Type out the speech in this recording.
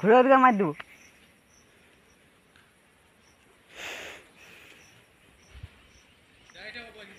ঘুরে দিকে মার দেবো